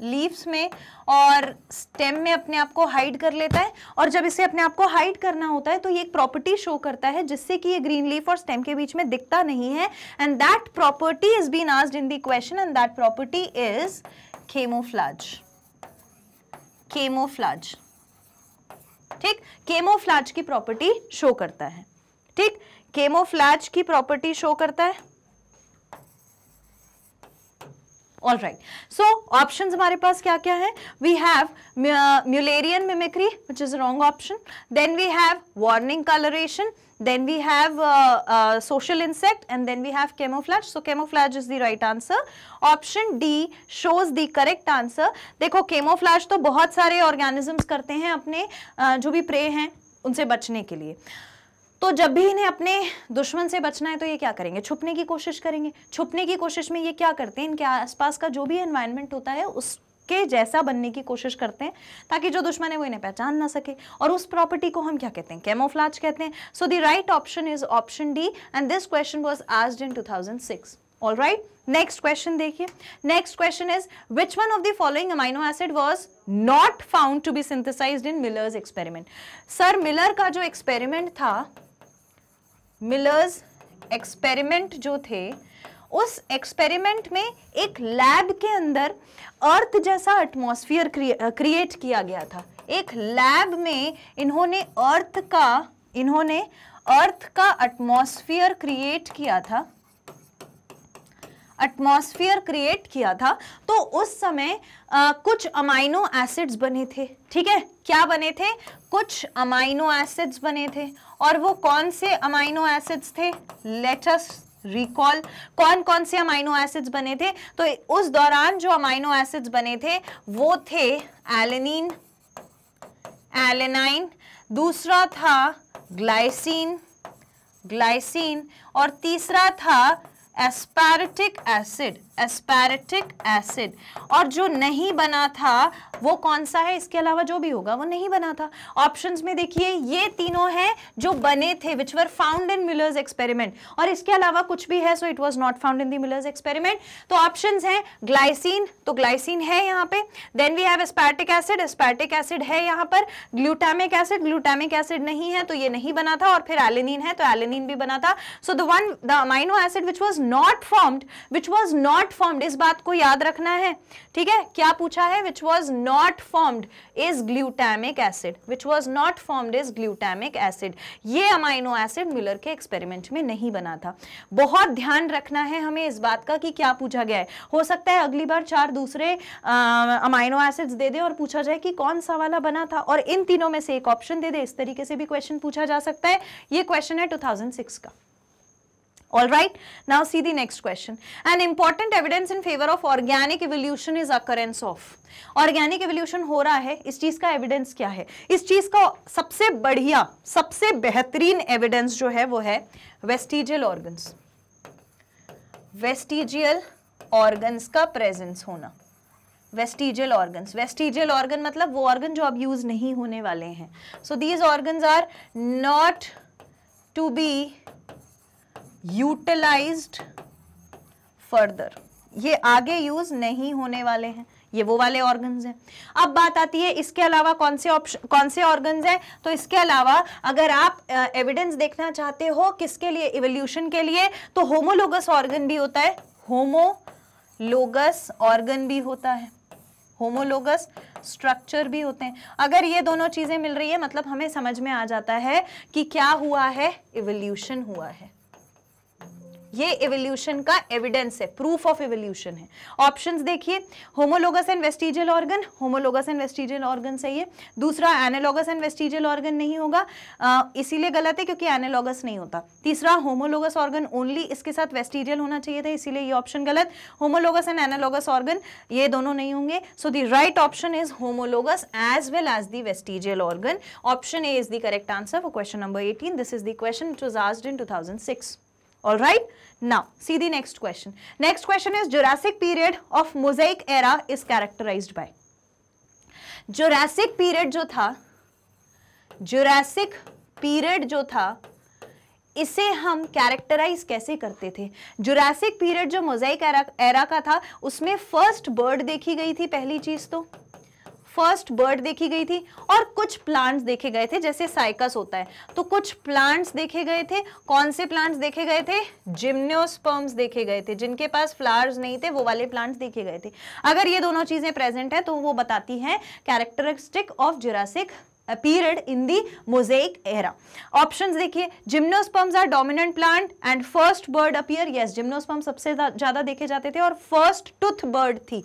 लीव्स में और स्टेम में अपने आप को हाइड कर लेता है और जब इसे अपने आप को हाइड करना होता है तो ये एक प्रॉपर्टी शो करता है जिससे कि ये ग्रीन लीफ और स्टेम के बीच में दिखता नहीं है and that property is been asked in the question and that property is camouflage camouflage ठीक केमोफ्लाज की प्रॉपर्टी शो करता है ठीक केमोफ्लाज की प्रॉपर्टी शो करता है ऑल राइट सो ऑप्शन हमारे पास क्या क्या है we have Mullerian mimicry which is wrong option then we have warning colouration then we have social insect and then we have camouflage so camouflage is the right answer option D shows the correct answer देखो केमोफ्लैज तो बहुत सारे ऑर्गेनिजम्स करते हैं अपने uh, जो भी प्रे हैं उनसे बचने के लिए तो जब भी इन्हें अपने दुश्मन से बचना है तो ये क्या करेंगे छुपने की कोशिश करेंगे छुपने की कोशिश में ये क्या करते हैं इनके आसपास का जो भी एनवायरनमेंट होता है उस के जैसा बनने की कोशिश करते हैं ताकि जो दुश्मन है वो इन्हें पहचान ना सके और उस प्रॉपर्टी को हम क्या कहते हैं कैमोफ्लाज कहते हैं so the right option is option D and this question was asked in 2006 all right next question देखिए next question is which one of the following amino acid was not found to be synthesised in Miller's experiment sir Miller का जो एक्सपेरिमेंट था मिलर्स एक्सपेरिमेंट जो थे उस एक्सपेरिमेंट में एक लैब के अंदर अर्थ जैसा एटमॉस्फेयर क्रिएट किया गया था एक लैब में इन्होंने अर्थ का इन्होंने अर्थ का एटमॉस्फेयर क्रिएट किया था एटमॉस्फेयर क्रिएट किया था तो उस समय आ, कुछ अमाइनो एसिड्स बने थे ठीक है क्या बने थे कुछ अमाइनो एसिड्स बने थे और वो कौन से अमाइनो एसिड्स थे लेटस रिकॉल कौन कौन से अमाइनो एसिड्स बने थे तो उस दौरान जो अमाइनो एसिड्स बने थे वो थे एलेनिन एलेनाइन दूसरा था ग्लाइसिन ग्लाइसिन और तीसरा था एस्पैरेटिक एसिड एस्पैरेटिक एसिड और जो नहीं बना था वो कौन सा है इसके अलावा जो भी होगा वो नहीं बना था ऑप्शंस में देखिए ये तीनों हैं जो बने थे which were found in Miller's experiment और इसके अलावा कुछ भी है so it was not found in the Miller's experiment तो ऑप्शंस हैं ग्लाइसिन तो ग्लाइसिन है यहाँ पे then we have aspartic acid aspartic acid है यहाँ पर ग्लूटामिक एसिड ग्लूटामिक एसिड नहीं है तो ये नहीं बना था और फिर एलिनिन है तो एलिनिन भी बना था so the one the amino acid which was not formed which was not not formed इस बात को याद रखना है ठीक है क्या पूछा है which was not formed is glutamic acid which was not formed is glutamic acid ये अमाइनो एसिड मिलर के एक्सपेरिमेंट में नहीं बना था बहुत ध्यान रखना है हमें इस बात का कि क्या पूछा गया है हो सकता है अगली बार चार दूसरे अमाइनो एसिड दे दे और पूछा जाए कि कौन सा वाला बना था और इन तीनों में से एक ऑप्शन दे दे इस तरीके से भी क्वेश्चन पूछा जा सकता है ये क्वेश्चन है टू का All right. Now see the next question. An important evidence in favor of organic evolution is occurrence of. Organic evolution हो रहा है इस चीज का evidence क्या है इस चीज का सबसे बढ़िया सबसे बेहतरीन evidence जो है वो है vestigial organs. vestigial organs का presence होना वेस्टिजियल ऑर्गन्स वेस्टिजियल ऑर्गन मतलब वो ऑर्गन जो अब यूज नहीं होने वाले हैं so these organs are not to be utilised further ये आगे यूज नहीं होने वाले हैं ये वो वाले ऑर्गन्स हैं अब बात आती है इसके अलावा कौन से ऑप्शन कौन से ऑर्गन्स हैं तो इसके अलावा अगर आप एविडेंस uh, देखना चाहते हो किसके लिए इवोल्यूशन के लिए तो होमोलोगस ऑर्गन भी होता है होमोलोगस ऑर्गन भी होता है होमोलोगस स्ट्रक्चर भी होते हैं अगर ये दोनों चीज़ें मिल रही है मतलब हमें समझ में आ जाता है कि क्या हुआ है इवोल्यूशन हुआ है ये इवोल्यूशन का एविडेंस है प्रूफ ऑफ इवोल्यूशन है ऑप्शंस देखिए homologous and vestigial organ homologous and vestigial organ सही है दूसरा एनालोगस एंड वेस्टिजियल ऑर्गन नहीं होगा इसीलिए गलत है क्योंकि एनालोगस नहीं होता तीसरा होमोलोगस ऑर्गन ओनली इसके साथ वेस्टिजियल होना चाहिए था इसीलिए ये ऑप्शन गलत होमोलोगस एंड एनालोगस ऑर्गन ये दोनों नहीं होंगे so the right option is homologous as well as the vestigial organ option A is the correct answer for question number 18 this is the question which was asked in 2006 all right now see the next question next question is jurassic period of mosaic era is characterized by jurassic period जो था jurassic period जो था इसे हम कैरेक्टराइज कैसे करते थे जुरासिक पीरियड जो मोजाइक एरा, एरा का था उसमें फर्स्ट बर्ड देखी गई थी पहली चीज़ तो फर्स्ट बर्ड देखी गई थी और कुछ प्लांट्स देखे गए थे जैसे साइकस होता है तो कुछ प्लांट्स देखे गए थे कौन से प्लांट्स देखे गए थे जिम्नोस्पर्म्स देखे गए थे जिनके पास फ्लावर्स नहीं थे वो वाले प्लांट्स देखे गए थे अगर ये दोनों चीज़ें प्रेजेंट है तो वो बताती है characteristic of Jurassic appeared in the mosaic era options देखिए gymnosperms are dominant plant and first bird appear yes gymnosperm सबसे ज़्यादा देखे जाते थे और first tooth bird थी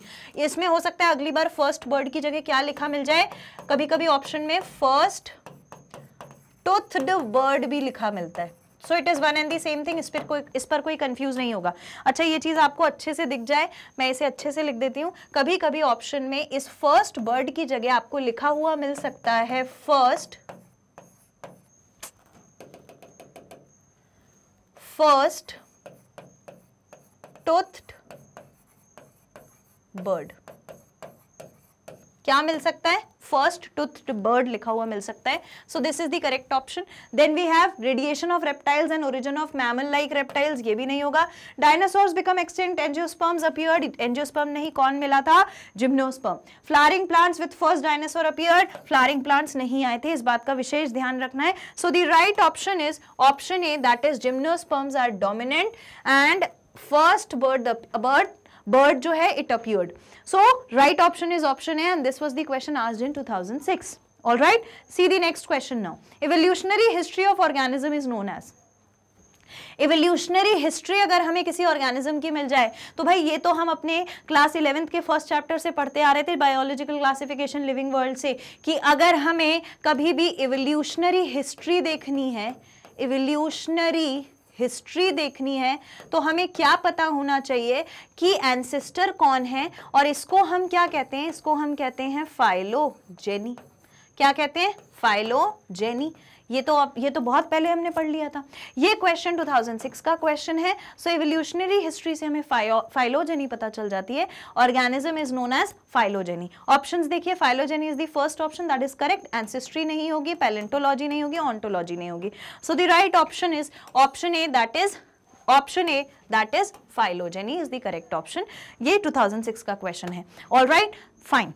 इसमें हो सकता है अगली बार first bird की जगह क्या लिखा मिल जाए कभी कभी ऑप्शन में first टूथड बर्ड भी लिखा मिलता है so it is one and the same thing इस पर कोई इस पर कोई कंफ्यूज नहीं होगा अच्छा ये चीज़ आपको अच्छे से दिख जाए मैं इसे अच्छे से लिख देती हूँ कभी कभी ऑप्शन में इस फर्स्ट वर्ड की जगह आपको लिखा हुआ मिल सकता है फर्स्ट फर्स्ट टोथ बर्ड क्या मिल सकता है फर्स्ट टूथ बर्ड लिखा हुआ मिल सकता है so this is the correct option then we have radiation of reptiles and origin of mammal like reptiles ये भी नहीं होगा dinosaurs become extinct angiosperms appeared angiosperm नहीं कौन मिला था gymnosperm flowering plants with first dinosaur appeared flowering plants नहीं आए थे इस बात का विशेष ध्यान रखना है so the right option is option A that is gymnosperms are dominant and first bird bird bird जो है it appeared so right option is option है and this was the question आज in six all right see the next question now evolutionary history of organism is known as evolutionary history अगर हमें किसी ऑर्गेनिज्म की मिल जाए तो भाई ये तो हम अपने क्लास इलेवेंथ के फर्स्ट चैप्टर से पढ़ते आ रहे थे बायोलॉजिकल क्लासिफिकेशन लिविंग वर्ल्ड से कि अगर हमें कभी भी एवोल्यूशनरी हिस्ट्री देखनी है एवोल्यूशनरी हिस्ट्री देखनी है तो हमें क्या पता होना चाहिए कि एंसेस्टर कौन है और इसको हम क्या कहते हैं इसको हम कहते हैं जेनी क्या कहते हैं जेनी ये तो अब ये तो बहुत पहले हमने पढ़ लिया था ये क्वेश्चन 2006 का क्वेश्चन है सो एवोल्यूशनरी हिस्ट्री से हमें फाइलोजेनी पता चल जाती है organism is known as phylogeny options देखिए phylogeny is the first option that is correct ancestry नहीं होगी पैलेंटोलॉजी नहीं होगी ऑन्टोलॉजी नहीं होगी so the right option is option A that is option A that is phylogeny is the correct option ये 2006 का क्वेश्चन है all right fine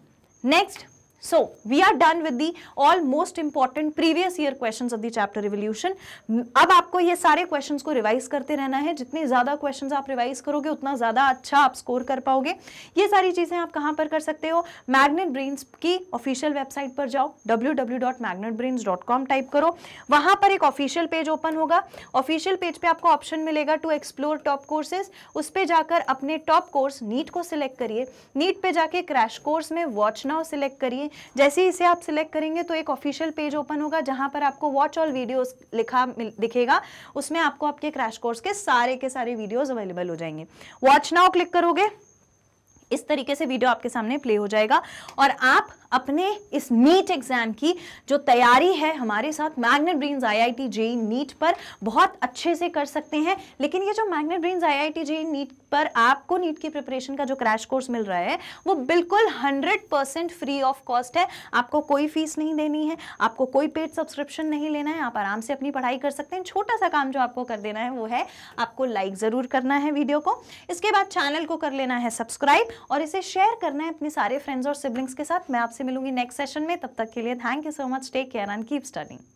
next So we are done with the all most important previous year questions of the chapter revolution. अब आपको ये सारे questions को revise करते रहना है जितने ज़्यादा questions आप revise करोगे उतना ज़्यादा अच्छा आप score कर पाओगे ये सारी चीज़ें आप कहाँ पर कर सकते हो मैग्नेट ब्रेन्स की ऑफिशियल वेबसाइट पर जाओ www.magnetbrains.com टाइप करो वहाँ पर एक ऑफिशियल पेज ओपन होगा ऑफिशियल पेज पे आपको ऑप्शन मिलेगा टू एक्सप्लोर टॉप कोर्सेज उस पर जाकर अपने टॉप कोर्स नीट को सिलेक्ट करिए नीट पे जाके क्रैश कोर्स में वॉच नाउ सिलेक्ट करिए जैसे ही इसे आप सिलेक्ट करेंगे तो एक ऑफिशियल पेज ओपन होगा जहां पर आपको वॉच ऑल वीडियोस लिखा दिखेगा उसमें आपको आपके क्रैश कोर्स के सारे के सारे वीडियोस अवेलेबल हो जाएंगे वॉच नाउ क्लिक करोगे इस तरीके से वीडियो आपके सामने प्ले हो जाएगा और आप अपने इस नीट एग्ज़ाम की जो तैयारी है हमारे साथ Magnet Brains IIT JEE NEET पर बहुत अच्छे से कर सकते हैं लेकिन ये जो Magnet Brains IIT JEE NEET पर आपको नीट की प्रिपरेशन का जो क्रैश कोर्स मिल रहा है वो बिल्कुल hundred percent free of cost है आपको कोई फीस नहीं देनी है आपको कोई पेड सब्सक्रिप्शन नहीं लेना है आप आराम से अपनी पढ़ाई कर सकते हैं छोटा सा काम जो आपको कर देना है वो है आपको लाइक ज़रूर करना है वीडियो को इसके बाद चैनल को कर लेना है सब्सक्राइब और इसे शेयर करना है अपने सारे फ्रेंड्स और सिबलिंग्स के साथ मैं आपसे मिलूंगी नेक्स्ट सेशन में तब तक के लिए thank you so much take care and keep studying